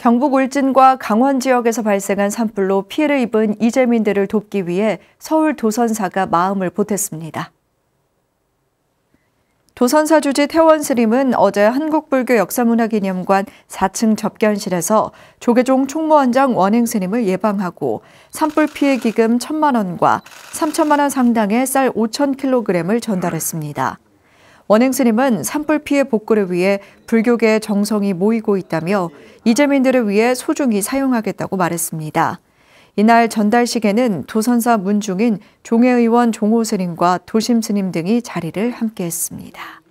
경북 울진과 강원 지역에서 발생한 산불로 피해를 입은 이재민들을 돕기 위해 서울 도선사가 마음을 보탰습니다. 도선사 주지 태원 스님은 어제 한국불교 역사문화기념관 4층 접견실에서 조계종 총무원장 원행 스님을 예방하고 산불 피해 기금 1천만 원과 3천만 원 상당의 쌀 5천 킬로그램을 전달했습니다. 원행 스님은 산불 피해 복구를 위해 불교계의 정성이 모이고 있다며 이재민들을 위해 소중히 사용하겠다고 말했습니다. 이날 전달식에는 도선사 문중인 종해의원 종호 스님과 도심 스님 등이 자리를 함께했습니다.